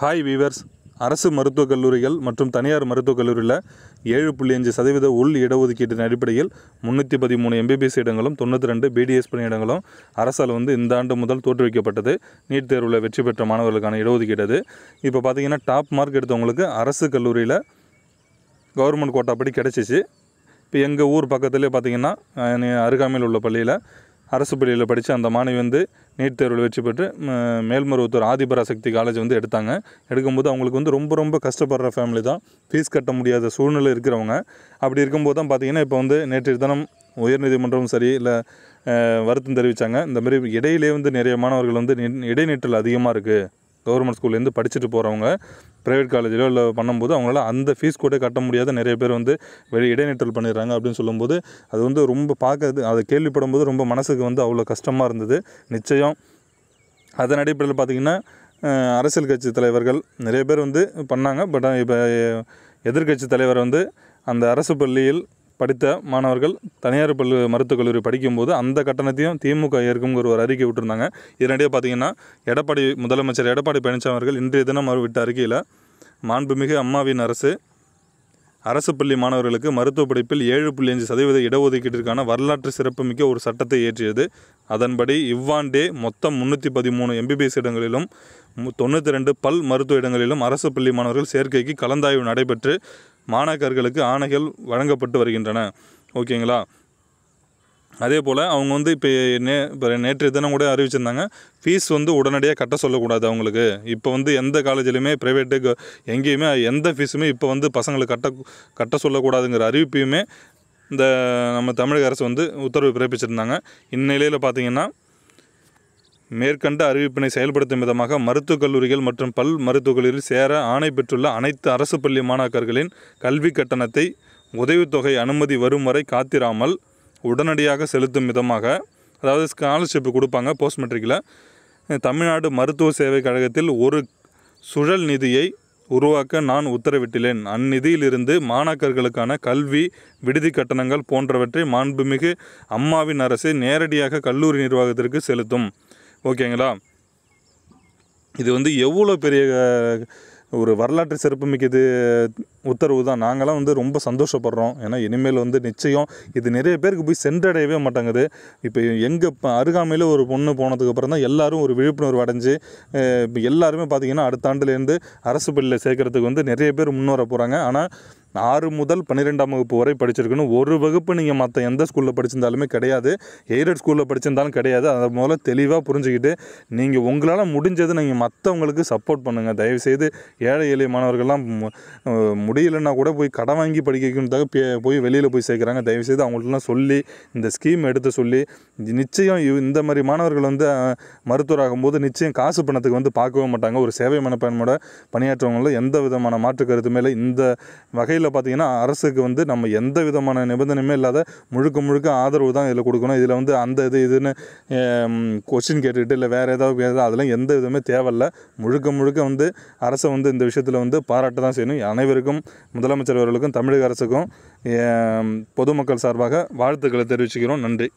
hi viewers அரசு மருத்துவக் கல்லூரிகள் மற்றும் தனியார் மருத்துவக் கல்லூரியில் ஏழு புள்ளி அஞ்சு சதவீத உள் இடஒதுக்கீட்டின் அடிப்படையில் முந்நூற்றி பதிமூணு எம்பிபிஎஸ் இடங்களும் தொண்ணூற்றி ரெண்டு பிடிஎஸ் பணியிடங்களும் அரசால் வந்து இந்த ஆண்டு முதல் தோற்றுவிக்கப்பட்டது நீட் தேர்வில் வெற்றி பெற்ற மாணவர்களுக்கான இடஒதுக்கீடு அது இப்போ பார்த்திங்கன்னா டாப் மார்க் எடுத்தவங்களுக்கு அரசு கல்லூரியில் கவர்மெண்ட் கோட்டாப்படி கிடச்சிச்சு இப்போ எங்கள் ஊர் பக்கத்துலேயே பார்த்திங்கன்னா அருகாமையில் உள்ள பள்ளியில் அரசு பள்ளியில் படித்த அந்த மாணவி வந்து நீட் தேர்வில் வெற்றி பெற்று மேல்மருவத்தூர் ஆதிபராசக்தி காலேஜ் வந்து எடுத்தாங்க எடுக்கும்போது அவங்களுக்கு வந்து ரொம்ப ரொம்ப கஷ்டப்படுற ஃபேமிலி தான் ஃபீஸ் கட்ட முடியாத சூழ்நிலை இருக்கிறவங்க அப்படி இருக்கும்போது தான் பார்த்திங்கன்னா இப்போ வந்து நேற்றைய தினம் உயர்நீதிமன்றமும் சரி இல்லை வருத்தம் தெரிவித்தாங்க இந்தமாரி இடையிலே வந்து நிறைய மாணவர்கள் வந்து இடைநிற்றல் அதிகமாக இருக்குது கவர்மெண்ட் ஸ்கூல்லேருந்து படிச்சுட்டு போகிறவங்க ப்ரைவேட் காலேஜிலோ இல்லை பண்ணும்போது அவங்களால அந்த ஃபீஸ் கூட கட்ட முடியாத நிறைய பேர் வந்து வெளியே இடைநிற்றல் பண்ணிடுறாங்க அப்படின்னு சொல்லும்போது அது வந்து ரொம்ப பார்க்கறது அதை கேள்விப்படும் போது ரொம்ப மனசுக்கு வந்து அவ்வளோ கஷ்டமாக இருந்தது நிச்சயம் அதன் அடிப்படையில் பார்த்திங்கன்னா அரசியல் கட்சி தலைவர்கள் நிறைய பேர் வந்து பண்ணாங்க பட் இப்போ எதிர்கட்சி தலைவர் வந்து அந்த அரசு பள்ளியில் படித்த மாணவர்கள் தனியார் பள்ளி மருத்துவக் கல்லூரி படிக்கும்போது அந்த கட்டணத்தையும் திமுக ஏற்கும்ங்கிற ஒரு அறிக்கை விட்டுருந்தாங்க இதனிடையே பார்த்தீங்கன்னா எடப்பாடி முதலமைச்சர் எடப்பாடி பழனிசாமி அவர்கள் இன்றைய தினம் அவர் விட்ட அறிக்கையில் மாண்புமிகு அம்மாவின் அரசு அரசு பள்ளி மாணவர்களுக்கு மருத்துவ படிப்பில் ஏழு புள்ளி அஞ்சு சதவீத இடஒதுக்கீட்டிற்கான வரலாற்று சிறப்புமிக்க ஒரு சட்டத்தை இயற்றியது அதன்படி இவ்வாண்டே மொத்தம் முன்னூற்றி பதிமூணு எம்பிபிஎஸ் இடங்களிலும் தொண்ணூற்றி ரெண்டு பல் மருத்துவ இடங்களிலும் அரசு பள்ளி மாணவர்கள் சேர்க்கைக்கு கலந்தாய்வு நடைபெற்று மாணாக்கர்களுக்கு ஆணைகள் வழங்கப்பட்டு வருகின்றன ஓகேங்களா அதே போல் அவங்க வந்து இப்போ நே இப்போ நேற்றைய தினம் கூட அறிவிச்சிருந்தாங்க ஃபீஸ் வந்து உடனடியாக கட்ட சொல்லக்கூடாது அவங்களுக்கு இப்போ வந்து எந்த காலேஜ்லேயுமே ப்ரைவேட்டு எங்கேயுமே எந்த ஃபீஸுமே இப்போ வந்து பசங்களுக்கு கட்ட கட்ட சொல்லக்கூடாதுங்கிற அறிவிப்பையுமே இந்த நம்ம தமிழக அரசு வந்து உத்தரவு பிறப்பிச்சிருந்தாங்க இந்நிலையில் பார்த்திங்கன்னா மேற்கண்ட அறிவிப்பினை செயல்படுத்தும் விதமாக மருத்துவக் கல்லூரிகள் மற்றும் பல் மருத்துவக் கல்லூரியில் சேர ஆணை பெற்றுள்ள அனைத்து அரசு பள்ளி மாணாக்கர்களின் கல்வி கட்டணத்தை உதவித்தொகை அனுமதி வரும் வரை காத்திராமல் உடனடியாக செலுத்தும் விதமாக அதாவது ஸ்காலர்ஷிப்பு கொடுப்பாங்க போஸ்ட் மெட்ரிக்கில் தமிழ்நாடு மருத்துவ சேவை கழகத்தில் ஒரு சுழல் நிதியை உருவாக்க நான் உத்தரவிட்டுள்ளேன் அந்நிதியிலிருந்து மாணாக்கர்களுக்கான கல்வி விடுதி கட்டணங்கள் போன்றவற்றை மாண்புமிகு அம்மாவின் அரசு நேரடியாக கல்லூரி நிர்வாகத்திற்கு செலுத்தும் ஓகேங்களா இது வந்து எவ்வளோ பெரிய ஒரு வரலாற்று சிறப்புமிக்கது உத்தரவு தான் நாங்களாம் வந்து ரொம்ப சந்தோஷப்படுறோம் ஏன்னா இனிமேல் வந்து நிச்சயம் இது நிறைய பேருக்கு போய் சென்றடையவே மாட்டேங்குது இப்போ எங்கே இப்போ அருகாமையில் ஒரு பொண்ணு போனதுக்கப்புறம் தான் எல்லோரும் ஒரு விழிப்புணர்வு அடைஞ்சு இப்போ எல்லாருமே பார்த்திங்கன்னா அடுத்த ஆண்டுலேருந்து அரசு பள்ளியில் சேர்க்குறதுக்கு வந்து நிறைய பேர் முன்னேற போகிறாங்க ஆனால் ஆறு முதல் பன்னிரெண்டாம் வகுப்பு வரை படிச்சிருக்கணும் ஒரு வகுப்பு நீங்கள் மற்ற எந்த ஸ்கூலில் படிச்சிருந்தாலுமே கிடையாது எய்டட் ஸ்கூலில் படிச்சிருந்தாலும் கிடையாது அதை முதல்ல தெளிவாக புரிஞ்சுக்கிட்டு நீங்கள் உங்களால் முடிஞ்சது நீங்கள் மற்றவங்களுக்கு சப்போர்ட் பண்ணுங்கள் தயவுசெய்து ஏழை எளிய மாணவர்கள்லாம் முடியலைன்னா கூட போய் கடன் வாங்கி படிக்கிறதுக்காக போய் வெளியில் போய் சேர்க்குறாங்க தயவுசெய்து அவங்கள்ட்டலாம் சொல்லி இந்த ஸ்கீம் எடுத்து சொல்லி நிச்சயம் இந்த மாதிரி மாணவர்கள் வந்து மருத்துவராகும் போது நிச்சயம் காசு பணத்துக்கு வந்து பார்க்கவே மாட்டாங்க ஒரு சேவை மனப்பான்மையோட பணியாற்றவங்களும் எந்த விதமான மாற்று கருத்துமே இல்லை இந்த வகையில் வகையில் பார்த்திங்கன்னா அரசுக்கு வந்து நம்ம எந்த விதமான நிபந்தனையுமே இல்லாத முழுக்க முழுக்க ஆதரவு தான் இதில் கொடுக்கணும் இதில் வந்து அந்த இது இதுன்னு கொஸ்டின் கேட்டுக்கிட்டு இல்லை வேறு ஏதாவது கேட்டு அதெல்லாம் எந்த விதமே தேவையில்லை முழுக்க முழுக்க வந்து அரசை வந்து இந்த விஷயத்தில் வந்து பாராட்ட தான் செய்யணும் அனைவருக்கும் முதலமைச்சர் அவர்களுக்கும் தமிழக அரசுக்கும் பொதுமக்கள் சார்பாக வாழ்த்துக்களை தெரிவிச்சுக்கிறோம் நன்றி